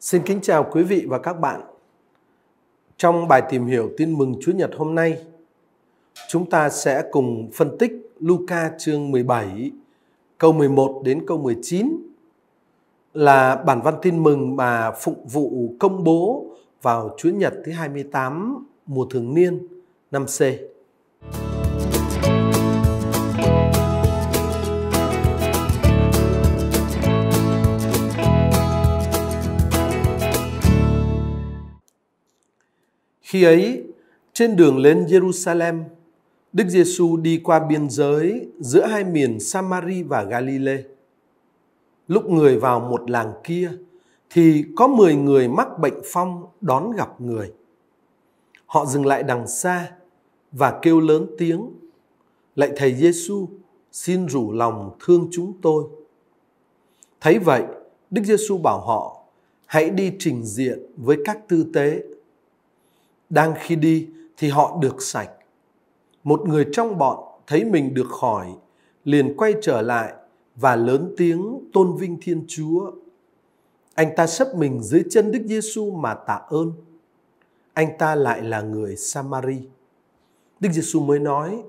Xin kính chào quý vị và các bạn. Trong bài tìm hiểu tin mừng Chúa Nhật hôm nay, chúng ta sẽ cùng phân tích Luca chương 17, câu 11 đến câu 19 là bản văn tin mừng mà phục vụ công bố vào Chúa Nhật thứ 28 mùa thường niên năm C. Khi ấy, trên đường lên Jerusalem, Đức Giêsu đi qua biên giới giữa hai miền Samari và Galilee. Lúc người vào một làng kia thì có 10 người mắc bệnh phong đón gặp người. Họ dừng lại đằng xa và kêu lớn tiếng: "Lạy thầy Giêsu, xin rủ lòng thương chúng tôi." Thấy vậy, Đức Giêsu bảo họ: "Hãy đi trình diện với các tư tế." Đang khi đi thì họ được sạch. Một người trong bọn thấy mình được khỏi, liền quay trở lại và lớn tiếng tôn vinh Thiên Chúa. Anh ta sấp mình dưới chân Đức Giêsu mà tạ ơn. Anh ta lại là người Samari. Đức Giêsu mới nói: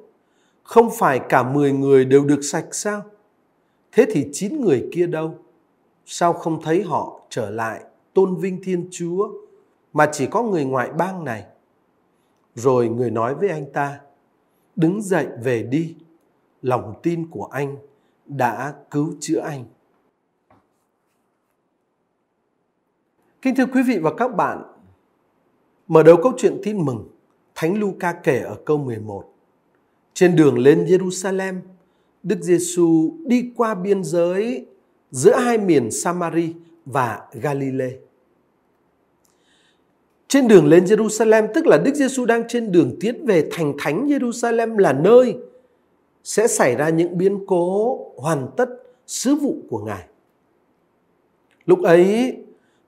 "Không phải cả 10 người đều được sạch sao? Thế thì 9 người kia đâu? Sao không thấy họ trở lại tôn vinh Thiên Chúa mà chỉ có người ngoại bang này. Rồi người nói với anh ta, đứng dậy về đi, lòng tin của anh đã cứu chữa anh. Kính thưa quý vị và các bạn, mở đầu câu chuyện tin mừng, Thánh Luca kể ở câu 11. Trên đường lên Jerusalem, Đức Giêsu đi qua biên giới giữa hai miền Samari và Galilee. Trên đường lên Jerusalem tức là Đức Giêsu đang trên đường tiến về thành thánh Jerusalem là nơi sẽ xảy ra những biến cố hoàn tất sứ vụ của Ngài. Lúc ấy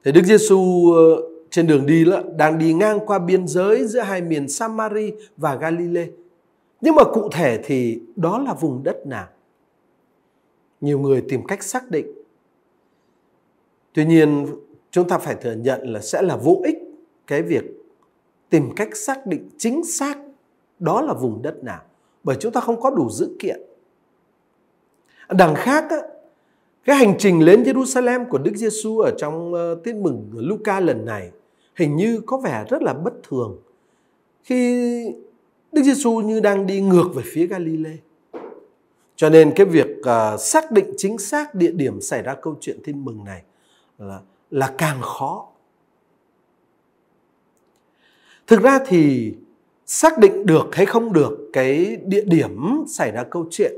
thì Đức Giêsu ờ, trên đường đi đó, đang đi ngang qua biên giới giữa hai miền Samari và Galilee. Nhưng mà cụ thể thì đó là vùng đất nào? Nhiều người tìm cách xác định. Tuy nhiên chúng ta phải thừa nhận là sẽ là vô ích cái việc tìm cách xác định chính xác đó là vùng đất nào bởi chúng ta không có đủ dữ kiện đằng khác á, cái hành trình đến Jerusalem của Đức Giêsu ở trong ờ, tin mừng Luca lần này hình như có vẻ rất là bất thường khi Đức Giêsu như đang đi ngược về phía Galilee cho nên cái việc ờ, xác định chính xác địa điểm xảy ra câu chuyện tin mừng này là là càng khó thực ra thì xác định được hay không được cái địa điểm xảy ra câu chuyện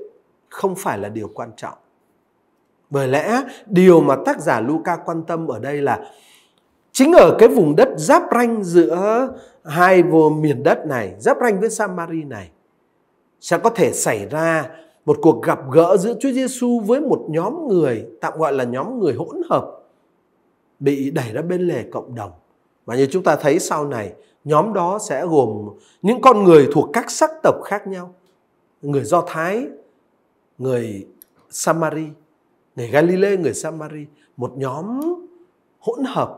không phải là điều quan trọng bởi lẽ điều mà tác giả Luca quan tâm ở đây là chính ở cái vùng đất giáp ranh giữa hai vùng miền đất này, giáp ranh với Samari này sẽ có thể xảy ra một cuộc gặp gỡ giữa Chúa Giêsu với một nhóm người tạm gọi là nhóm người hỗn hợp bị đẩy ra bên lề cộng đồng. Và như chúng ta thấy sau này, Nhóm đó sẽ gồm những con người thuộc các sắc tộc khác nhau. Người Do Thái, người Samari, người Galilee, người Samari. Một nhóm hỗn hợp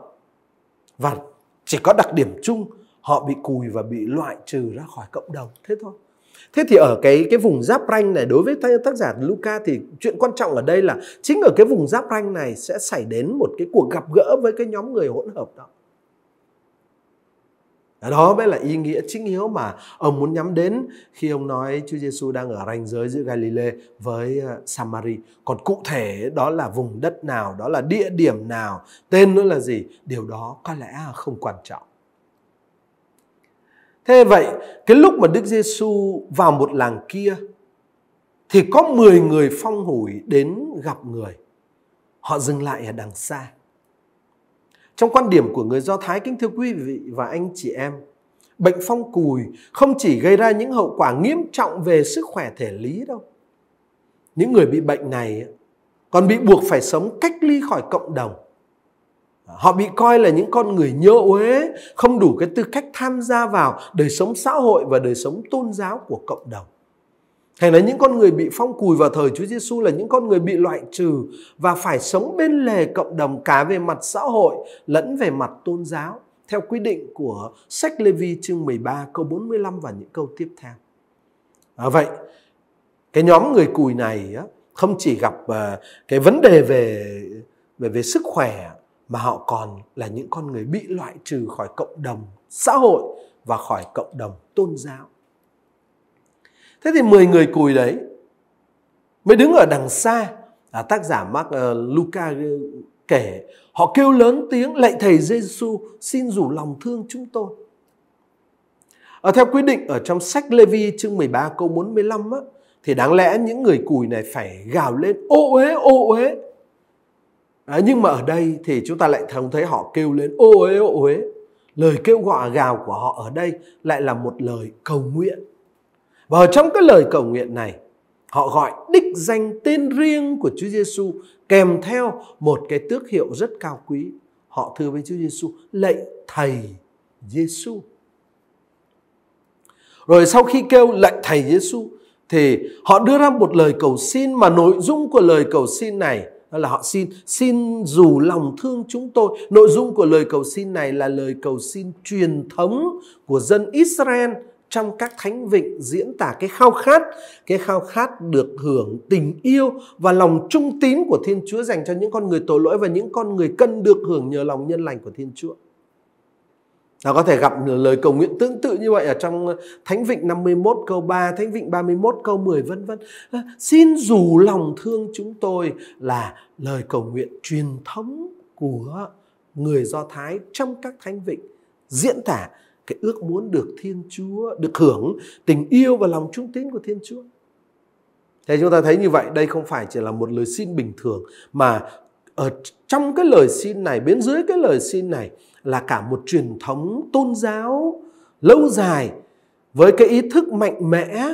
và chỉ có đặc điểm chung họ bị cùi và bị loại trừ ra khỏi cộng đồng thế thôi thế thì ở cái cái vùng giáp ranh này đối với tác giả Luca thì chuyện quan trọng ở đây là chính ở cái vùng giáp ranh này sẽ xảy đến một cái cuộc gặp gỡ với cái nhóm người hỗn hợp đó đó mới là ý nghĩa chính yếu mà ông muốn nhắm đến khi ông nói Chúa Giêsu đang ở ranh giới giữa Galilee với ờ, Samari. Còn cụ thể đó là vùng đất nào, đó là địa điểm nào, tên nó là gì, điều đó có lẽ không quan trọng. Thế vậy, cái lúc mà Đức Giêsu vào một làng kia thì có 10 người phong hủi đến gặp người. Họ dừng lại ở đằng xa. Trong quan điểm của người Do Thái kính thưa quý vị và anh chị em, bệnh phong cùi không chỉ gây ra những hậu quả nghiêm trọng về sức khỏe thể lý đâu. Những người bị bệnh này còn bị buộc phải sống cách ly khỏi cộng đồng. Họ bị coi là những con người nhơ uế, không đủ cái tư cách tham gia vào đời sống xã hội và đời sống tôn giáo của cộng đồng. Hay là những con người bị phong cùi vào thời Chúa Giêsu là những con người bị loại trừ và phải sống bên lề cộng đồng cả về mặt xã hội lẫn về mặt tôn giáo theo quy định của sách Lê Vi chương 13 câu 45 và những câu tiếp theo. À, vậy cái nhóm người cùi này không chỉ gặp à, cái vấn đề về về về sức khỏe mà họ còn là những con người bị loại trừ khỏi cộng đồng xã hội và khỏi cộng đồng tôn giáo. Thế thì 10 người cùi đấy mới đứng ở đằng xa. À, tác giả Mark uh, Luca ờ, kể họ kêu lớn tiếng lạy thầy Giêsu xin rủ lòng thương chúng tôi. Ở ờ, theo quy định ở trong sách Levi chương 13 câu 45 á, thì đáng lẽ những người cùi này phải gào lên ô uế ô uế. À, nhưng mà ở đây thì chúng ta lại thông thấy họ kêu lên ô uế ô uế. Lời kêu gọi gào của họ ở đây lại là một lời cầu nguyện và ở trong cái lời cầu nguyện này, họ gọi đích danh tên riêng của Chúa Giêsu kèm theo một cái tước hiệu rất cao quý. Họ thưa với Chúa Giêsu, lạy thầy Giêsu. Rồi sau khi kêu lạy thầy Giêsu thì họ đưa ra một lời cầu xin mà nội dung của lời cầu xin này đó là họ xin xin dù lòng thương chúng tôi nội dung của lời cầu xin này là lời cầu xin truyền thống của dân Israel trong các thánh vịnh diễn tả cái khao khát, cái khao khát được hưởng tình yêu và lòng trung tín của Thiên Chúa dành cho những con người tội lỗi và những con người cần được hưởng nhờ lòng nhân lành của Thiên Chúa. Ta có thể gặp lời cầu nguyện tương tự như vậy ở trong Thánh Vịnh 51 câu 3, Thánh Vịnh 31 câu 10 vân vân. À, xin dù lòng thương chúng tôi là lời cầu nguyện truyền thống của người Do Thái trong các Thánh Vịnh diễn tả cái ước muốn được Thiên Chúa, được hưởng tình yêu và lòng trung tín của Thiên Chúa. Thế chúng ta thấy như vậy, đây không phải chỉ là một lời xin bình thường mà ở trong cái lời xin này, bên dưới cái lời xin này là cả một truyền thống tôn giáo lâu dài với cái ý thức mạnh mẽ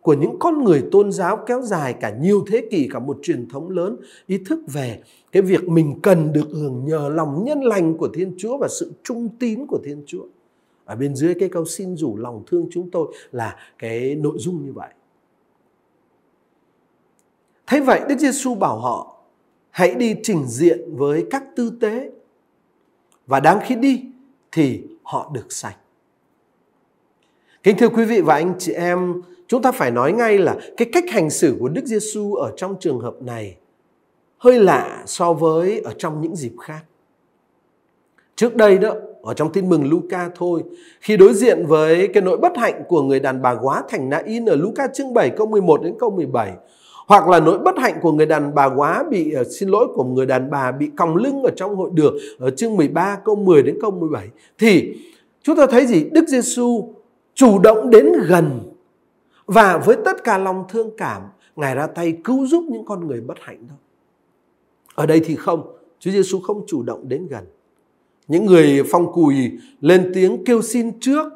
của những con người tôn giáo kéo dài cả nhiều thế kỷ cả một truyền thống lớn ý thức về cái việc mình cần được hưởng nhờ lòng nhân lành của thiên chúa và sự trung tín của thiên chúa ở bên dưới cái câu xin rủ lòng thương chúng tôi là cái nội dung như vậy thế vậy Đức Giêsu bảo họ hãy đi trình diện với các tư tế và đáng khi đi thì họ được sạch kính thưa quý vị và anh chị em chúng ta phải nói ngay là cái cách hành xử của Đức Giêsu ở trong trường hợp này hơi lạ so với ở trong những dịp khác. Trước đây đó, ở trong tin mừng Luca thôi. Khi đối diện với cái nỗi bất hạnh của người đàn bà quá thành in ở Luca chương 7 câu 11 đến câu 17 hoặc là nỗi bất hạnh của người đàn bà quá bị ờ, xin lỗi của người đàn bà bị còng lưng ở trong hội đường ở chương 13 câu 10 đến câu 17 thì chúng ta thấy gì Đức Giêsu chủ động đến gần và với tất cả lòng thương cảm Ngài ra tay cứu giúp những con người bất hạnh đó. Ở đây thì không, Chúa Giêsu không chủ động đến gần những người phong cùi lên tiếng kêu xin trước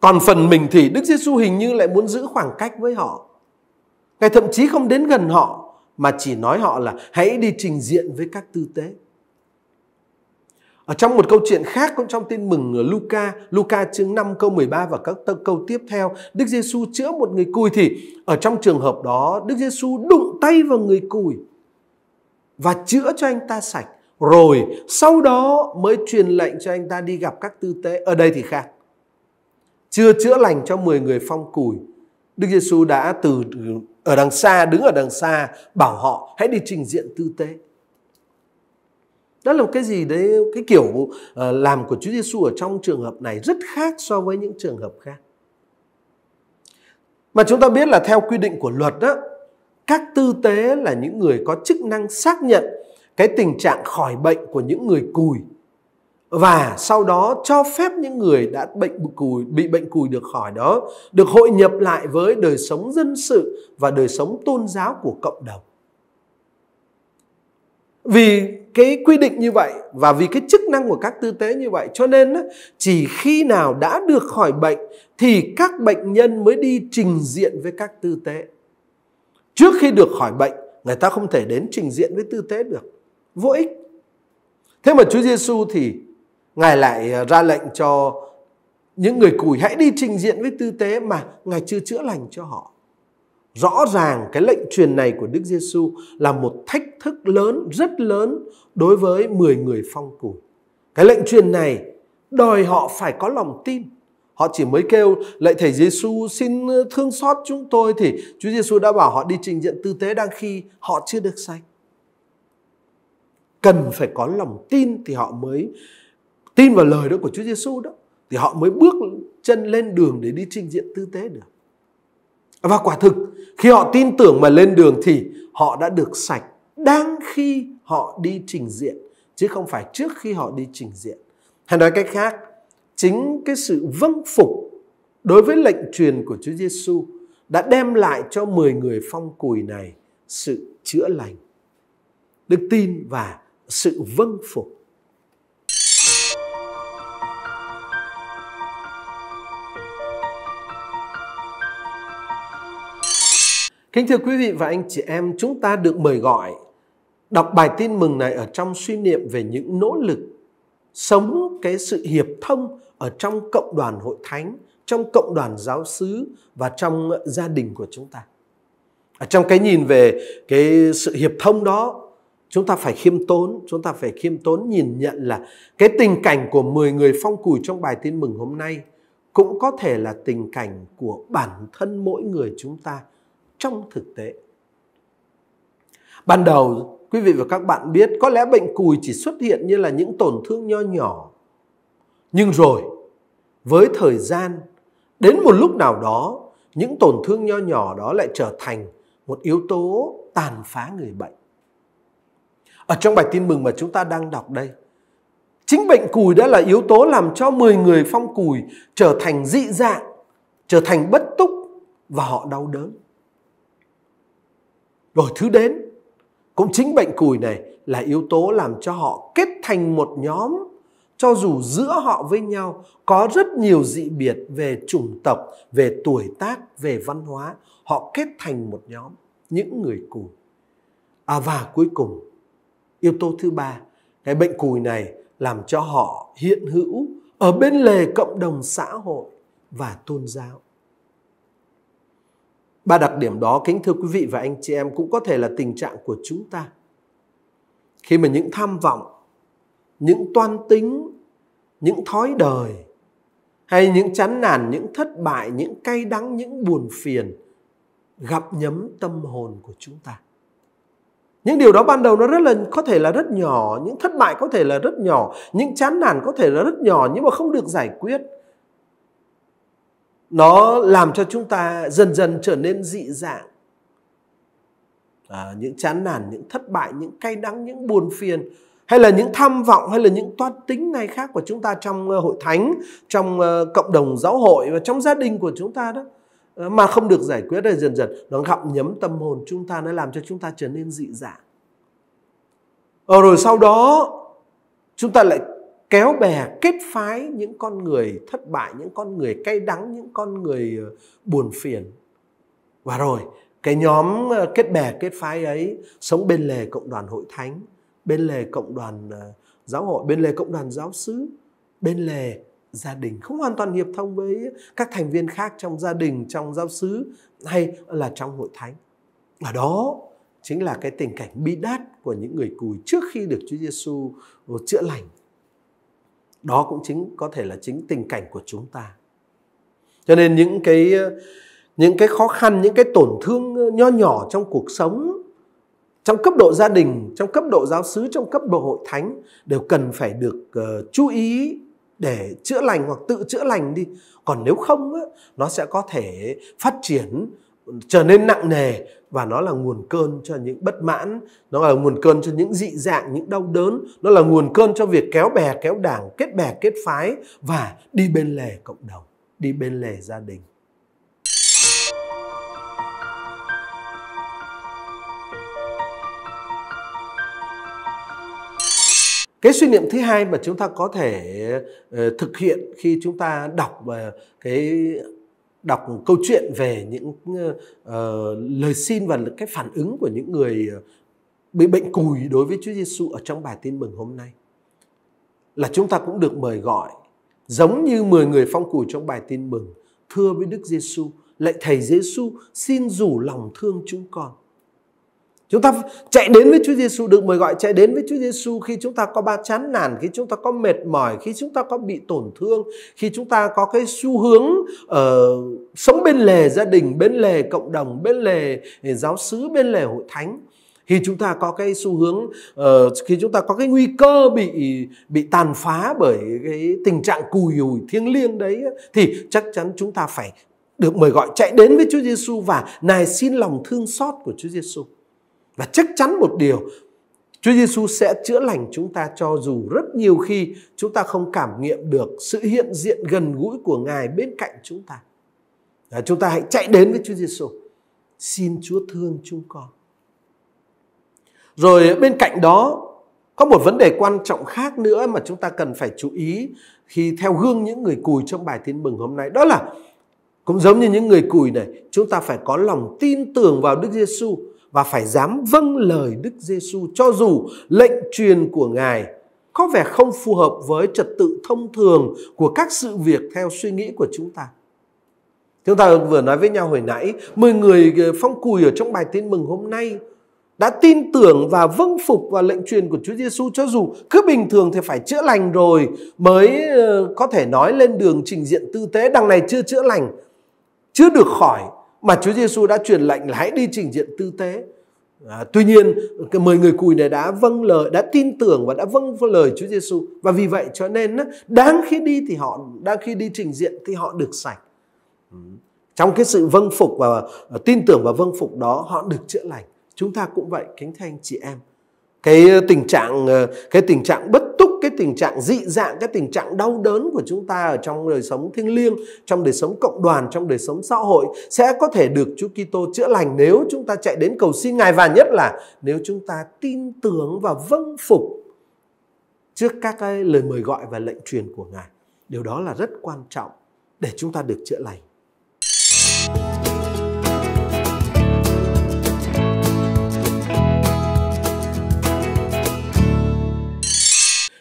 còn phần mình thì Đức Giêsu hình như lại muốn giữ khoảng cách với họ. Ngài thậm chí không đến gần họ mà chỉ nói họ là hãy đi trình diện với các tư tế. Ở trong một câu chuyện khác cũng trong tin mừng Luca, Luca chương 5 câu 13 và các câu tiếp theo, Đức Giêsu chữa một người cùi thì ở trong trường hợp đó Đức Giêsu đụng tay vào người cùi và chữa cho anh ta sạch rồi sau đó mới truyền lệnh cho anh ta đi gặp các tư tế ở đây thì khác chưa chữa lành cho 10 người phong cùi Đức Giêsu đã từ ở đằng xa đứng ở đằng xa bảo họ hãy đi trình diện tư tế đó là một cái gì đấy cái kiểu ờ, làm của Chúa Giêsu ở trong trường hợp này rất khác so với những trường hợp khác mà chúng ta biết là theo quy định của luật đó các tư tế là những người có chức năng xác nhận cái tình trạng khỏi bệnh của những người cùi và sau đó cho phép những người đã bệnh cùi bị bệnh cùi được khỏi đó được hội nhập lại với đời sống dân sự và đời sống tôn giáo của cộng đồng vì cái quy định như vậy và vì cái chức năng của các tư tế như vậy cho nên chỉ khi nào đã được khỏi bệnh thì các bệnh nhân mới đi trình diện với các tư tế trước khi được khỏi bệnh người ta không thể đến trình diện với tư tế được vô ích thế mà Chúa Giêsu thì ngài lại à, ra lệnh cho những người cùi hãy đi trình diện với tư tế mà ngài chưa chữa lành cho họ rõ ràng cái lệnh truyền này của Đức Giêsu là một thách thức lớn rất lớn đối với 10 người phong cùi cái lệnh truyền này đòi họ phải có lòng tin Họ chỉ mới kêu lạy thầy Giêsu xin thương xót chúng tôi thì Chúa Giêsu đã bảo họ đi trình diện tư tế đang khi họ chưa được sạch cần phải có lòng tin thì họ mới tin vào lời đó của Chúa Giêsu đó thì họ mới bước chân lên đường để đi trình diện tư tế được. Và quả thực khi họ tin tưởng mà lên đường thì họ đã được sạch đang khi họ đi trình diện chứ không phải trước khi họ đi trình diện. Hay nói cách khác, chính cái sự vâng phục đối với lệnh truyền của Chúa Giêsu đã đem lại cho 10 người phong cùi này sự chữa lành, đức tin và sự vâng phục Kính thưa quý vị và anh chị em, chúng ta được mời gọi đọc bài tin mừng này ở trong suy niệm về những nỗ lực sống cái sự hiệp thông ở trong cộng đoàn hội thánh, trong cộng đoàn giáo xứ và trong gia đình của chúng ta. Ở trong cái nhìn về cái sự hiệp thông đó Chúng ta phải khiêm tốn, chúng ta phải khiêm tốn nhìn nhận là cái tình cảnh của 10 người phong cùi trong bài tin mừng hôm nay cũng có thể là tình cảnh của bản thân mỗi người chúng ta trong thực tế. Ban đầu, quý vị và các bạn biết, có lẽ bệnh cùi chỉ xuất hiện như là những tổn thương nho nhỏ. Nhưng rồi, với thời gian, đến một lúc nào đó, những tổn thương nho nhỏ đó lại trở thành một yếu tố tàn phá người bệnh. Ở trong bài tin mừng mà chúng ta đang đọc đây, chính bệnh cùi đã là yếu tố làm cho 10 người phong cùi trở thành dị dạng, trở thành bất túc và họ đau đớn. Rồi thứ đến, cũng chính bệnh cùi này là yếu tố làm cho họ kết thành một nhóm cho dù giữa họ với nhau có rất nhiều dị biệt về chủng tộc, về tuổi tác, về văn hóa, họ kết thành một nhóm những người cùi. À và cuối cùng Yếu tố thứ ba, cái bệnh cùi này làm cho họ hiện hữu ở bên lề cộng đồng xã hội và tôn giáo. Ba đặc điểm đó kính thưa quý vị và anh chị em cũng có thể là tình trạng của chúng ta. Khi mà những tham vọng, những toan tính, những thói đời hay những chán nản, những thất bại, những cay đắng, những buồn phiền gặp nhấm tâm hồn của chúng ta những điều đó ban đầu nó rất là có thể là rất nhỏ những thất bại có thể là rất nhỏ những chán nản có thể là rất nhỏ nhưng mà không được giải quyết nó làm cho chúng ta dần dần trở nên dị dạng à, những chán nản những thất bại những cay đắng những buồn phiền hay là những tham vọng hay là những toan tính này khác của chúng ta trong ờ, hội thánh trong ờ, cộng đồng giáo hội và trong gia đình của chúng ta đó Ờ, mà không được giải quyết rồi dần dần nó gặm nhấm tâm hồn chúng ta nó làm cho chúng ta trở nên dị dạng ờ, rồi sau đó chúng ta lại kéo bè kết phái những con người thất bại những con người cay đắng những con người ờ, buồn phiền và rồi cái nhóm ờ, kết bè kết phái ấy sống bên lề cộng đoàn hội thánh bên lề cộng đoàn giáo hội bên lề cộng đoàn giáo sứ bên lề gia đình không hoàn toàn hiệp thông với các thành viên khác trong gia đình trong giáo xứ hay là trong hội thánh và đó chính là cái tình cảnh bi đát của những người cùi trước khi được Chúa Giêsu chữa lành đó cũng chính có thể là chính tình cảnh của chúng ta cho nên những cái những cái khó khăn những cái tổn thương nho nhỏ trong cuộc sống trong cấp độ gia đình trong cấp độ giáo xứ trong cấp độ hội thánh đều cần phải được uh, chú ý để chữa lành hoặc tự chữa lành đi còn nếu không á, nó sẽ có thể phát triển trở nên nặng nề và nó là nguồn cơn cho những bất mãn nó là nguồn cơn cho những dị dạng những đau đớn nó là nguồn cơn cho việc kéo bè kéo đảng kết bè kết phái và đi bên lề cộng đồng đi bên lề gia đình cái suy niệm thứ hai mà chúng ta có thể ờ, thực hiện khi chúng ta đọc ờ, cái đọc câu chuyện về những uh, lời xin và cái phản ứng của những người bị bệnh cùi đối với Chúa Giêsu ở trong bài tin mừng hôm nay là chúng ta cũng được mời gọi giống như 10 người phong cùi trong bài tin mừng thưa với Đức Giêsu lạy thầy Giêsu xin rủ lòng thương chúng con Chúng ta chạy đến với Chúa Giêsu được mời gọi chạy đến với Chúa Giêsu khi chúng ta có ba chán nản, khi chúng ta có mệt mỏi, khi chúng ta có bị tổn thương, khi chúng ta có cái xu hướng uh, sống bên lề gia đình, bên lề cộng đồng, bên lề ờ, giáo xứ, bên lề hội thánh. Khi chúng ta có cái xu hướng uh, khi chúng ta có cái nguy cơ bị bị tàn phá bởi cái tình trạng cùi ùi thiêng liêng đấy thì chắc chắn chúng ta phải được mời gọi chạy đến với Chúa Giêsu và nài xin lòng thương xót của Chúa Giêsu. Và chắc chắn một điều, Chúa Giêsu sẽ chữa lành chúng ta cho dù rất nhiều khi chúng ta không cảm nghiệm được sự hiện diện gần gũi của Ngài bên cạnh chúng ta. À, chúng ta hãy chạy đến với Chúa Giêsu. Xin Chúa thương chúng con. Rồi bên cạnh đó có một vấn đề quan trọng khác nữa mà chúng ta cần phải chú ý khi theo gương những người cùi trong bài tin mừng hôm nay đó là cũng giống như những người cùi này, chúng ta phải có lòng tin tưởng vào Đức Giêsu và phải dám vâng lời Đức Giêsu cho dù lệnh truyền của Ngài có vẻ không phù hợp với trật tự thông thường của các sự việc theo suy nghĩ của chúng ta. Chúng ta vừa nói với nhau hồi nãy, 10 người ờ, phong cùi ở trong bài tin mừng hôm nay đã tin tưởng và vâng phục vào lệnh truyền của Chúa Giêsu cho dù cứ bình thường thì phải chữa lành rồi mới ờ, có thể nói lên đường trình diện tư tế đằng này chưa chữa lành chưa được khỏi mà Chúa Giêsu đã truyền lệnh là hãy đi trình diện tư tế. À, tuy nhiên cái mười người cùi này đã vâng lời đã tin tưởng và đã vâng lời Chúa Giêsu và vì vậy cho nên đáng khi đi thì họ đang khi đi trình diện thì họ được sạch ừ. trong cái sự vâng phục và à, tin tưởng và vâng phục đó họ được chữa lành chúng ta cũng vậy kính thưa anh chị em cái tình trạng ờ, cái tình trạng bất túc cái tình trạng dị dạng cái tình trạng đau đớn của chúng ta ở trong đời sống thiêng liêng trong đời sống cộng đoàn trong đời sống xã hội sẽ có thể được Chúa Kitô chữa lành nếu chúng ta chạy đến cầu xin Ngài và nhất là nếu chúng ta tin tưởng và vâng phục trước các cái lời mời gọi và lệnh truyền của Ngài. Điều đó là rất quan trọng để chúng ta được chữa lành.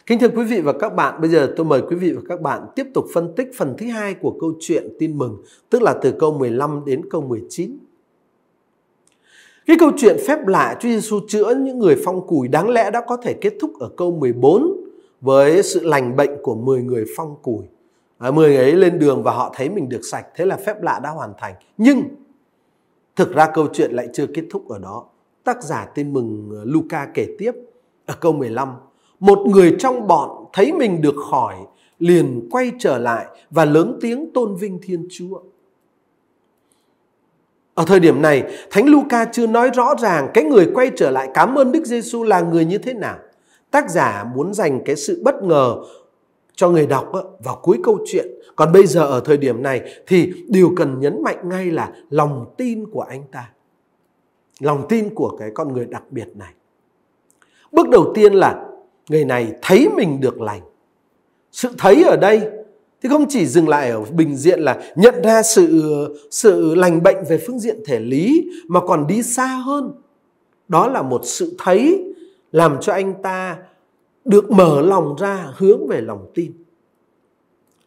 Kính thưa quý vị và các bạn, bây giờ tôi mời quý vị và các bạn tiếp tục phân tích phần thứ hai của câu chuyện tin mừng, tức là từ câu 15 đến câu 19. Cái câu chuyện phép lạ Chúa Giêsu chữa những người phong cùi đáng lẽ đã có thể kết thúc ở câu 14 với sự lành bệnh của 10 người phong cùi, À, 10 người ấy lên đường và họ thấy mình được sạch, thế là phép lạ đã hoàn thành. Nhưng thực ra câu chuyện lại chưa kết thúc ở đó. Tác giả tin mừng à, Luca kể tiếp ở câu 15 một người trong bọn thấy mình được khỏi liền quay trở lại và lớn tiếng tôn vinh Thiên Chúa. Ở thời điểm này, Thánh Luca chưa nói rõ ràng cái người quay trở lại cảm ơn Đức Giêsu là người như thế nào. Tác giả muốn dành cái sự bất ngờ cho người đọc vào cuối câu chuyện. Còn bây giờ ở thời điểm này thì điều cần nhấn mạnh ngay là lòng tin của anh ta. Lòng tin của cái con người đặc biệt này. Bước đầu tiên là người này thấy mình được lành sự thấy ở đây thì không chỉ dừng lại ở bình diện là nhận ra sự sự lành bệnh về phương diện thể lý mà còn đi xa hơn đó là một sự thấy làm cho anh ta được mở lòng ra hướng về lòng tin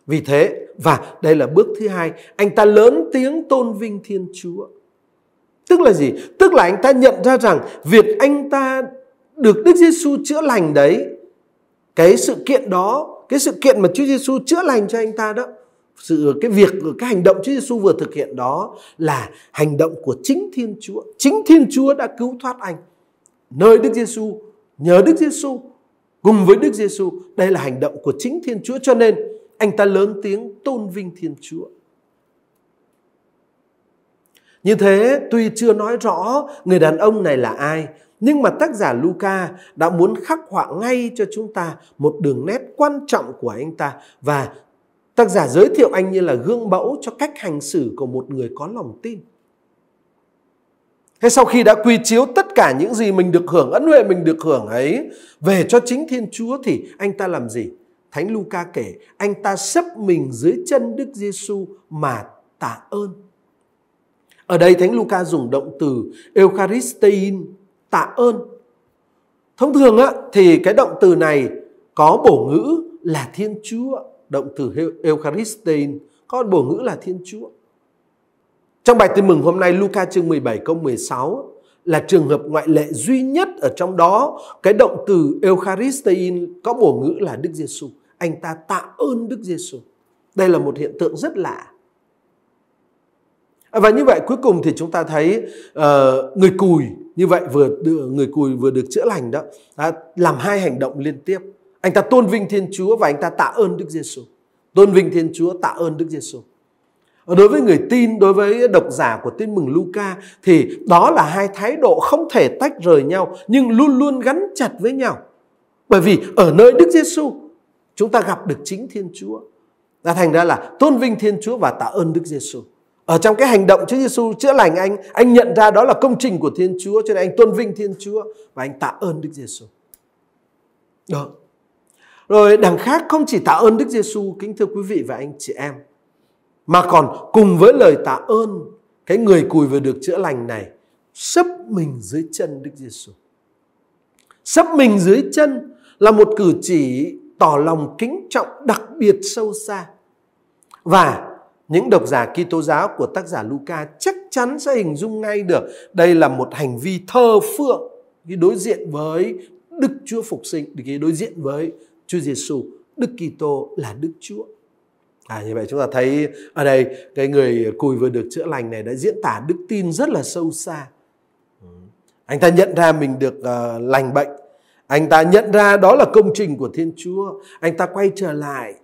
vì thế và đây là bước thứ hai anh ta lớn tiếng tôn vinh thiên chúa tức là gì tức là anh ta nhận ra rằng việc anh ta được Đức Giêsu chữa lành đấy cái sự kiện đó cái sự kiện mà Chúa Giêsu chữa lành cho anh ta đó sự cái việc cái hành động Chúa Giêsu vừa thực hiện đó là hành động của chính Thiên Chúa chính Thiên Chúa đã cứu thoát anh nơi Đức Giêsu nhờ Đức Giêsu cùng với Đức Giêsu đây là hành động của chính Thiên Chúa cho nên anh ta lớn tiếng tôn vinh Thiên Chúa như thế tuy chưa nói rõ người đàn ông này là ai nhưng mà tác giả Luca đã muốn khắc họa ngay cho chúng ta một đường nét quan trọng của anh ta và tác giả giới thiệu anh như là gương mẫu cho cách hành xử của một người có lòng tin. Thế sau khi đã quy chiếu tất cả những gì mình được hưởng, ân huệ mình được hưởng ấy về cho chính Thiên Chúa thì anh ta làm gì? Thánh Luca kể anh ta sấp mình dưới chân Đức Giêsu mà tạ ơn. Ở đây Thánh Luca dùng động từ Eucharistein tạ ơn. Thông thường á, thì cái động từ này có bổ ngữ là Thiên Chúa, động từ Eucharistein, có bổ ngữ là Thiên Chúa. Trong bài tin mừng hôm nay Luca chương 17 câu 16 là trường hợp ngoại lệ duy nhất ở trong đó cái động từ Eucharistein có bổ ngữ là Đức Giêsu. Anh ta tạ ơn Đức Giêsu. Đây là một hiện tượng rất lạ. À, và như vậy cuối cùng thì chúng ta thấy uh, người cùi như vậy vừa được, người cùi vừa được chữa lành đó đã à, làm hai hành động liên tiếp. Anh ta tôn vinh Thiên Chúa và anh ta tạ ơn Đức Giêsu. Tôn vinh Thiên Chúa, tạ ơn Đức Giêsu. Đối với người tin, đối với độc giả của Tin mừng Luca thì đó là hai thái độ không thể tách rời nhau nhưng luôn luôn gắn chặt với nhau. Bởi vì ở nơi Đức Giêsu chúng ta gặp được chính Thiên Chúa. Đã thành ra là tôn vinh Thiên Chúa và tạ ơn Đức Giêsu. xu ở trong cái hành động Chúa Giêsu chữa lành anh, anh nhận ra đó là công trình của Thiên Chúa cho nên anh tôn vinh Thiên Chúa và anh tạ ơn Đức Giêsu. Đó. Rồi đằng khác không chỉ tạ ơn Đức Giêsu kính thưa quý vị và anh chị em mà còn cùng với lời tạ ơn cái người cùi vừa được chữa lành này sấp mình dưới chân Đức Giêsu. Sấp mình dưới chân là một cử chỉ tỏ lòng kính trọng đặc biệt sâu xa và những độc giả Kitô giáo của tác giả Luca chắc chắn sẽ hình dung ngay được đây là một hành vi thờ phượng khi đối diện với Đức Chúa phục sinh, khi đối diện với Chúa Giêsu, Đức Kitô là Đức Chúa. À, như vậy chúng ta thấy ở đây cái người cùi vừa được chữa lành này đã diễn tả đức tin rất là sâu xa. Anh ta nhận ra mình được uh, lành bệnh. Anh ta nhận ra đó là công trình của Thiên Chúa. Anh ta quay trở lại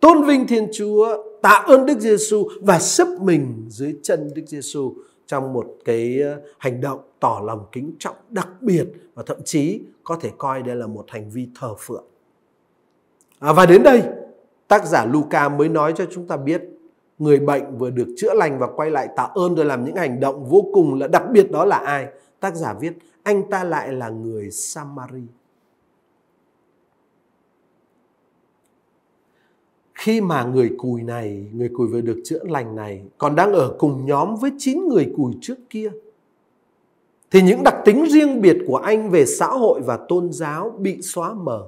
tôn vinh Thiên Chúa, tạ ơn Đức Giêsu và sấp mình dưới chân Đức Giêsu trong một cái ờ, hành động tỏ lòng kính trọng đặc biệt và thậm chí có thể coi đây là một hành vi thờ phượng. À, và đến đây, tác giả Luca mới nói cho chúng ta biết người bệnh vừa được chữa lành và quay lại tạ ơn rồi làm những hành động vô cùng là đặc biệt đó là ai? Tác giả viết anh ta lại là người Samari. khi mà người cùi này, người cùi vừa được chữa lành này còn đang ở cùng nhóm với chín người cùi trước kia thì những đặc tính riêng biệt của anh về xã hội và tôn giáo bị xóa mờ.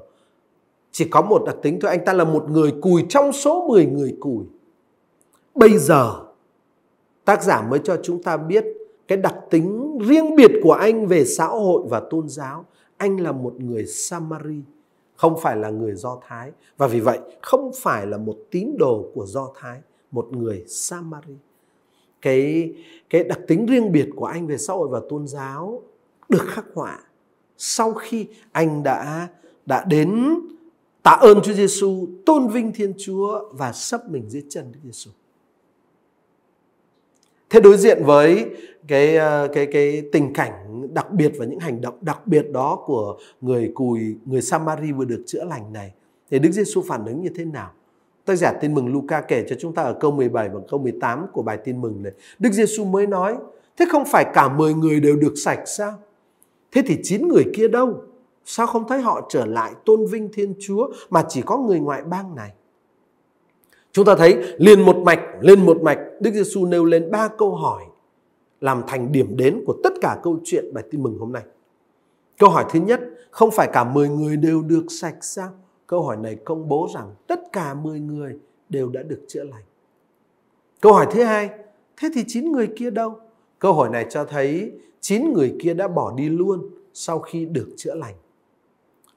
Chỉ có một đặc tính thôi, anh ta là một người cùi trong số 10 người cùi. Bây giờ tác giả mới cho chúng ta biết cái đặc tính riêng biệt của anh về xã hội và tôn giáo, anh là một người Samari không phải là người Do Thái và vì vậy không phải là một tín đồ của Do Thái, một người Samari. Cái cái đặc tính riêng biệt của anh về xã hội và tôn giáo được khắc họa sau khi anh đã đã đến tạ ơn Chúa Giêsu, tôn vinh Thiên Chúa và sắp mình dưới chân Đức Giêsu thế đối diện với cái ờ, cái cái tình cảnh đặc biệt và những hành động đặc biệt đó của người cùi người Samari vừa được chữa lành này thì Đức Giêsu phản ứng như thế nào? Tác giả Tin mừng Luca kể cho chúng ta ở câu 17 và câu 18 của bài Tin mừng này. Đức Giêsu mới nói, thế không phải cả 10 người đều được sạch sao? Thế thì 9 người kia đâu? Sao không thấy họ trở lại tôn vinh Thiên Chúa mà chỉ có người ngoại bang này? Chúng ta thấy liền một mạch, lên một mạch, Đức Giêsu nêu lên ba câu hỏi làm thành điểm đến của tất cả câu chuyện bài tin mừng hôm nay. Câu hỏi thứ nhất, không phải cả 10 người đều được sạch sao? Câu hỏi này công bố rằng tất cả 10 người đều đã được chữa lành. Câu hỏi thứ hai, thế thì 9 người kia đâu? Câu hỏi này cho thấy 9 người kia đã bỏ đi luôn sau khi được chữa lành.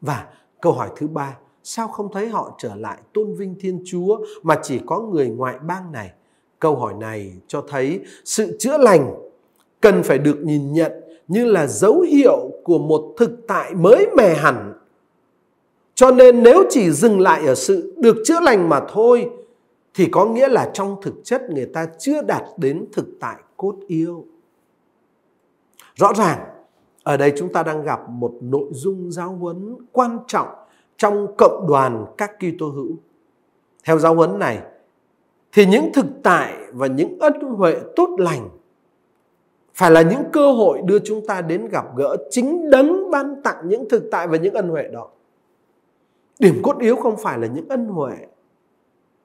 Và câu hỏi thứ ba, Sao không thấy họ trở lại tôn vinh Thiên Chúa mà chỉ có người ngoại bang này? Câu hỏi này cho thấy sự chữa lành cần phải được nhìn nhận như là dấu hiệu của một thực tại mới mẻ hẳn. Cho nên nếu chỉ dừng lại ở sự được chữa lành mà thôi thì có nghĩa là trong thực chất người ta chưa đạt đến thực tại cốt yếu. Rõ ràng ở đây chúng ta đang gặp một nội dung giáo huấn quan trọng trong cộng đoàn các Kitô hữu. Theo giáo huấn này thì những thực tại và những ân huệ tốt lành phải là những cơ hội đưa chúng ta đến gặp gỡ chính đấng ban tặng những thực tại và những ân huệ đó. Điểm cốt yếu không phải là những ân huệ.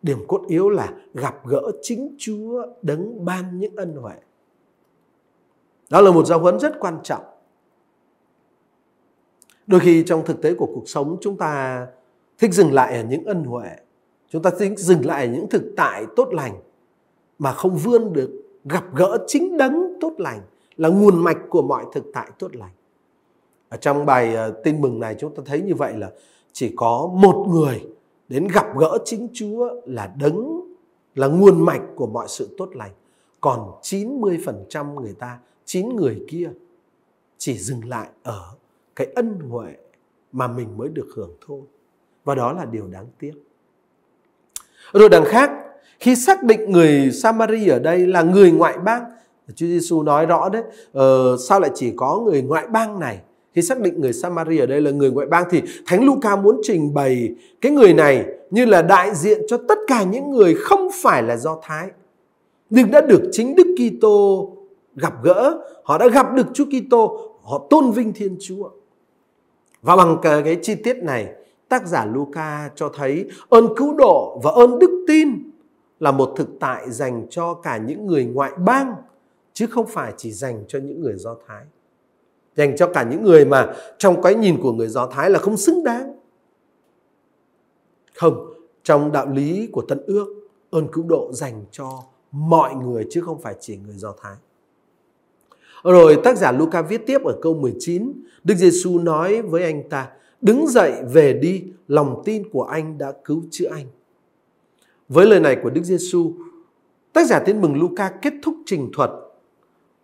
Điểm cốt yếu là gặp gỡ chính Chúa đấng ban những ân huệ. Đó là một giáo huấn rất quan trọng đôi khi trong thực tế của cuộc sống chúng ta thích dừng lại ở những ân huệ chúng ta thích dừng lại ở những thực tại tốt lành mà không vươn được gặp gỡ chính đấng tốt lành là nguồn mạch của mọi thực tại tốt lành ở trong bài ờ, tin mừng này chúng ta thấy như vậy là chỉ có một người đến gặp gỡ chính Chúa là đấng là nguồn mạch của mọi sự tốt lành còn 90% người ta 9 người kia chỉ dừng lại ở cái ân huệ mà mình mới được hưởng thôi và đó là điều đáng tiếc rồi đằng khác khi xác định người Samari ở đây là người ngoại bang Chúa Giêsu nói rõ đấy ờ, sao lại chỉ có người ngoại bang này khi xác định người Samari ở đây là người ngoại bang thì Thánh Luca muốn trình bày cái người này như là đại diện cho tất cả những người không phải là Do Thái nhưng đã được chính Đức Kitô gặp gỡ, họ đã gặp được Chúa Kitô, họ tôn vinh Thiên Chúa. Và bằng cái chi tiết này, tác giả Luca cho thấy ơn cứu độ và ơn đức tin là một thực tại dành cho cả những người ngoại bang chứ không phải chỉ dành cho những người Do Thái. Dành cho cả những người mà trong cái nhìn của người Do Thái là không xứng đáng. Không, trong đạo lý của Tân Ước, ơn cứu độ dành cho mọi người chứ không phải chỉ người Do Thái. Rồi tác giả Luca viết tiếp ở câu 19, Đức Giêsu nói với anh ta, đứng dậy về đi, lòng tin của anh đã cứu chữa anh. Với lời này của Đức Giêsu, tác giả Tin mừng Luca kết thúc trình thuật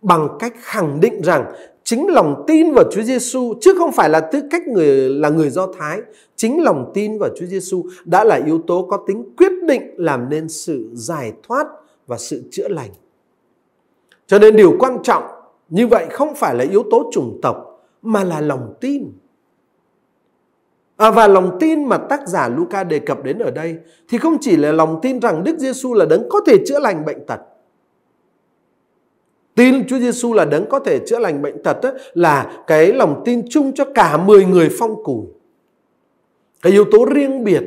bằng cách khẳng định rằng chính lòng tin vào Chúa Giêsu chứ không phải là tư cách người là người Do Thái, chính lòng tin vào Chúa Giêsu đã là yếu tố có tính quyết định làm nên sự giải thoát và sự chữa lành. Cho nên điều quan trọng như vậy không phải là yếu tố chủng tộc mà là lòng tin. À, và lòng tin mà tác giả Luca đề cập đến ở đây thì không chỉ là lòng tin rằng Đức Giêsu là đấng có thể chữa lành bệnh tật. Tin Chúa Giêsu là đấng có thể chữa lành bệnh tật ấy, là cái lòng tin chung cho cả 10 người phong cùi. Cái yếu tố riêng biệt,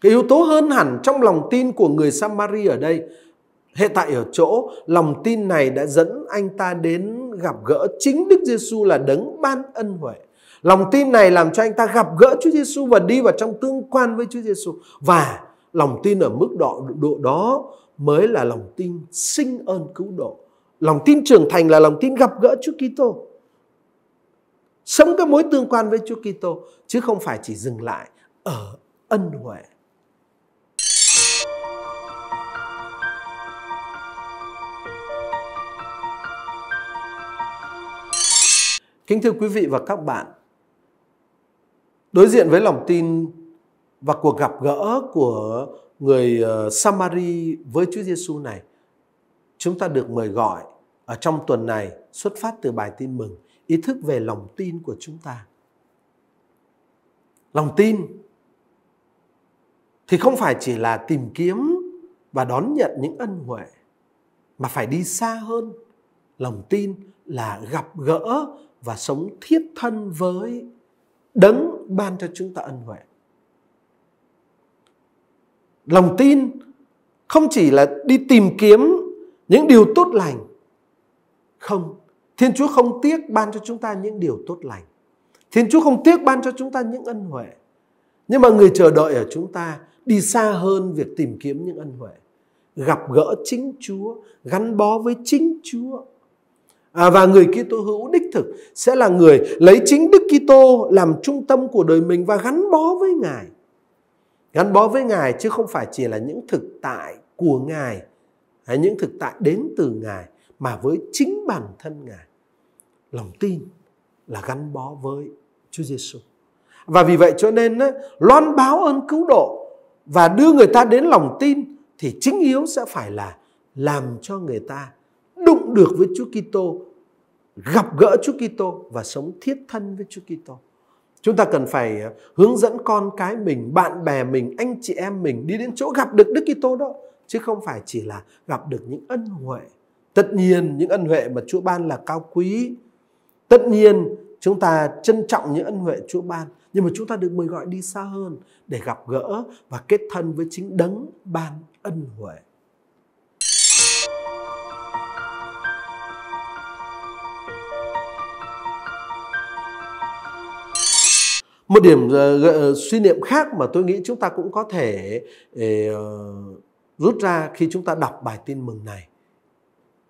cái yếu tố hơn hẳn trong lòng tin của người Samari ở đây Hiện tại ở chỗ lòng tin này đã dẫn anh ta đến gặp gỡ chính Đức Giêsu là đấng ban ân huệ. Lòng tin này làm cho anh ta gặp gỡ Chúa Giêsu và đi vào trong tương quan với Chúa Giêsu và lòng tin ở mức độ độ đó mới là lòng tin sinh ơn cứu độ. Lòng tin trưởng thành là lòng tin gặp gỡ Chúa Kitô. Sống các mối tương quan với Chúa Kitô chứ không phải chỉ dừng lại ở ân huệ. Kính thưa quý vị và các bạn, đối diện với lòng tin và cuộc gặp gỡ của người ờ, Samari với Chúa Giêsu này, chúng ta được mời gọi ở trong tuần này xuất phát từ bài tin mừng ý thức về lòng tin của chúng ta. Lòng tin thì không phải chỉ là tìm kiếm và đón nhận những ân huệ mà phải đi xa hơn. Lòng tin là gặp gỡ và sống thiết thân với đấng ban cho chúng ta ân huệ lòng tin không chỉ là đi tìm kiếm những điều tốt lành không thiên chúa không tiếc ban cho chúng ta những điều tốt lành thiên chúa không tiếc ban cho chúng ta những ân huệ nhưng mà người chờ đợi ở chúng ta đi xa hơn việc tìm kiếm những ân huệ gặp gỡ chính chúa gắn bó với chính chúa À, và người Kitô hữu đích thực sẽ là người lấy chính Đức Kitô làm trung tâm của đời mình và gắn bó với Ngài. Gắn bó với Ngài chứ không phải chỉ là những thực tại của Ngài hay những thực tại đến từ Ngài mà với chính bản thân Ngài. Lòng tin là gắn bó với Chúa Giêsu. Và vì vậy cho nên loan báo ơn cứu độ và đưa người ta đến lòng tin thì chính yếu sẽ phải là làm cho người ta đụng được với Chúa Kitô, gặp gỡ Chúa Kitô và sống thiết thân với Chúa Kitô. Chúng ta cần phải ờ, hướng dẫn con cái mình, bạn bè mình, anh chị em mình đi đến chỗ gặp được Đức Kitô đó, chứ không phải chỉ là gặp được những ân huệ. Tất nhiên những ân huệ mà Chúa ban là cao quý. Tất nhiên chúng ta trân trọng những ân huệ Chúa ban, nhưng mà chúng ta được mời gọi đi xa hơn để gặp gỡ và kết thân với chính đấng ban ân huệ. một điểm uh, suy niệm khác mà tôi nghĩ chúng ta cũng có thể uh, rút ra khi chúng ta đọc bài tin mừng này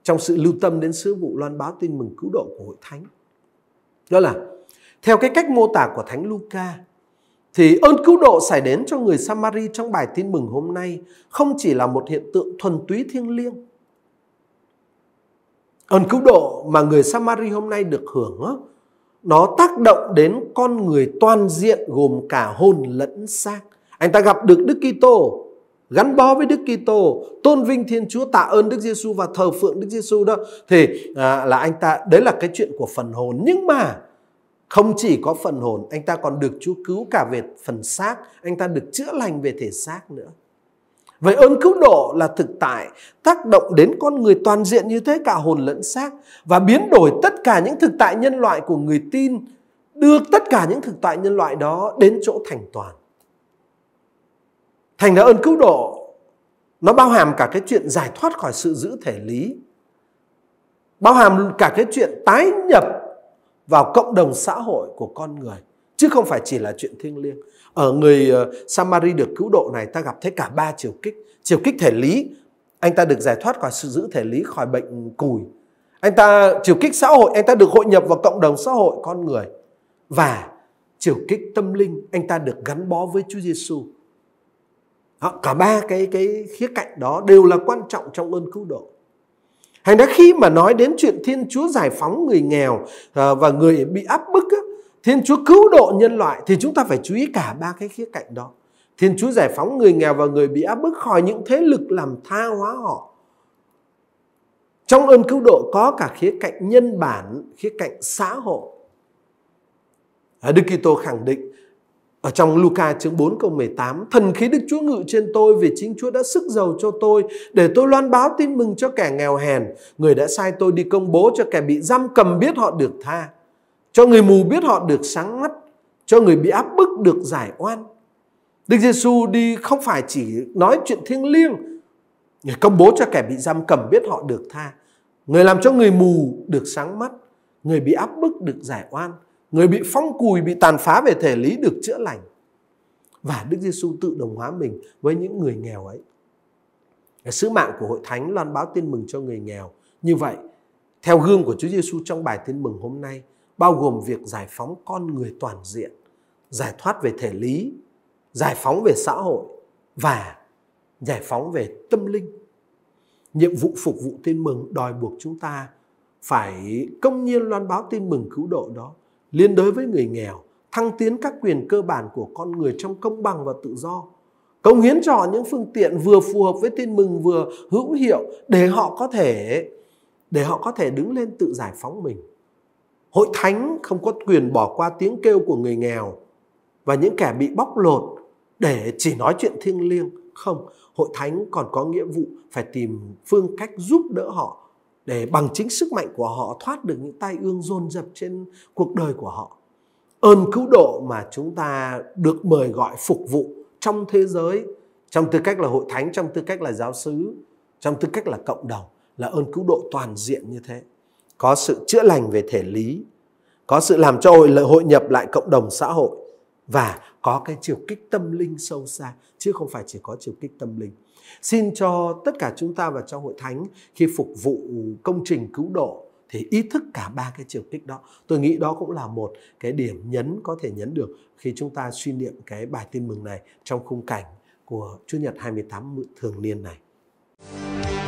trong sự lưu tâm đến sứ vụ loan báo tin mừng cứu độ của hội thánh đó là theo cái cách mô tả của thánh Luca thì ơn cứu độ xảy đến cho người Samari trong bài tin mừng hôm nay không chỉ là một hiện tượng thuần túy thiêng liêng ơn cứu độ mà người Samari hôm nay được hưởng nó tác động đến con người toàn diện gồm cả hồn lẫn xác. Anh ta gặp được Đức Kitô, gắn bó với Đức Kitô, tôn vinh Thiên Chúa, tạ ơn Đức Giêsu và thờ phượng Đức Giêsu đó thì à, là anh ta đấy là cái chuyện của phần hồn nhưng mà không chỉ có phần hồn, anh ta còn được Chúa cứu cả về phần xác, anh ta được chữa lành về thể xác nữa. Vậy ơn cứu độ là thực tại tác động đến con người toàn diện như thế cả hồn lẫn xác và biến đổi tất cả những thực tại nhân loại của người tin đưa tất cả những thực tại nhân loại đó đến chỗ thành toàn. Thành ra ơn cứu độ nó bao hàm cả cái chuyện giải thoát khỏi sự giữ thể lý bao hàm cả cái chuyện tái nhập vào cộng đồng xã hội của con người chứ không phải chỉ là chuyện thiêng liêng ở người ờ, Samari được cứu độ này ta gặp thấy cả ba chiều kích chiều kích thể lý anh ta được giải thoát khỏi sự giữ thể lý khỏi bệnh cùi anh ta chiều kích xã hội anh ta được hội nhập vào cộng đồng xã hội con người và chiều kích tâm linh anh ta được gắn bó với Chúa Giêsu cả ba cái cái khía cạnh đó đều là quan trọng trong ơn cứu độ hay ra khi mà nói đến chuyện Thiên Chúa giải phóng người nghèo ờ, và người bị áp bức Thiên Chúa cứu độ nhân loại thì chúng ta phải chú ý cả ba cái khía cạnh đó. Thiên Chúa giải phóng người nghèo và người bị áp bức khỏi những thế lực làm tha hóa họ. Trong ơn cứu độ có cả khía cạnh nhân bản, khía cạnh xã hội. À, Đức Kitô khẳng định ở trong Luca chương 4 câu 18 Thần khí Đức Chúa ngự trên tôi Vì chính Chúa đã sức giàu cho tôi Để tôi loan báo tin mừng cho kẻ nghèo hèn Người đã sai tôi đi công bố cho kẻ bị giam cầm biết họ được tha cho người mù biết họ được sáng mắt, cho người bị áp bức được giải oan. Đức Giêsu đi không phải chỉ nói chuyện thiêng liêng, người công bố cho kẻ bị giam cầm biết họ được tha, người làm cho người mù được sáng mắt, người bị áp bức được giải oan, người bị phong cùi bị tàn phá về thể lý được chữa lành. Và Đức Giêsu tự đồng hóa mình với những người nghèo ấy. Sứ mạng của hội thánh loan báo tin mừng cho người nghèo. Như vậy, theo gương của Chúa Giêsu trong bài tin mừng hôm nay, bao gồm việc giải phóng con người toàn diện, giải thoát về thể lý, giải phóng về xã hội và giải phóng về tâm linh. Nhiệm vụ phục vụ tin mừng đòi buộc chúng ta phải công nhiên loan báo tin mừng cứu độ đó, liên đới với người nghèo, thăng tiến các quyền cơ bản của con người trong công bằng và tự do, công hiến cho họ những phương tiện vừa phù hợp với tin mừng vừa hữu hiệu để họ có thể để họ có thể đứng lên tự giải phóng mình Hội thánh không có quyền bỏ qua tiếng kêu của người nghèo và những kẻ bị bóc lột để chỉ nói chuyện thiêng liêng. Không, hội thánh còn có nghĩa vụ phải tìm phương cách giúp đỡ họ để bằng chính sức mạnh của họ thoát được những tai ương dồn dập trên cuộc đời của họ. Ơn cứu độ mà chúng ta được mời gọi phục vụ trong thế giới, trong tư cách là hội thánh, trong tư cách là giáo sứ, trong tư cách là cộng đồng là ơn cứu độ toàn diện như thế có sự chữa lành về thể lý, có sự làm cho hội hội nhập lại cộng đồng xã hội và có cái chiều kích tâm linh sâu xa chứ không phải chỉ có chiều kích tâm linh. Xin cho tất cả chúng ta và cho hội thánh khi phục vụ công trình cứu độ thì ý thức cả ba cái chiều kích đó. Tôi nghĩ đó cũng là một cái điểm nhấn có thể nhấn được khi chúng ta suy niệm cái bài tin mừng này trong khung cảnh của chúa nhật 28 thường niên này.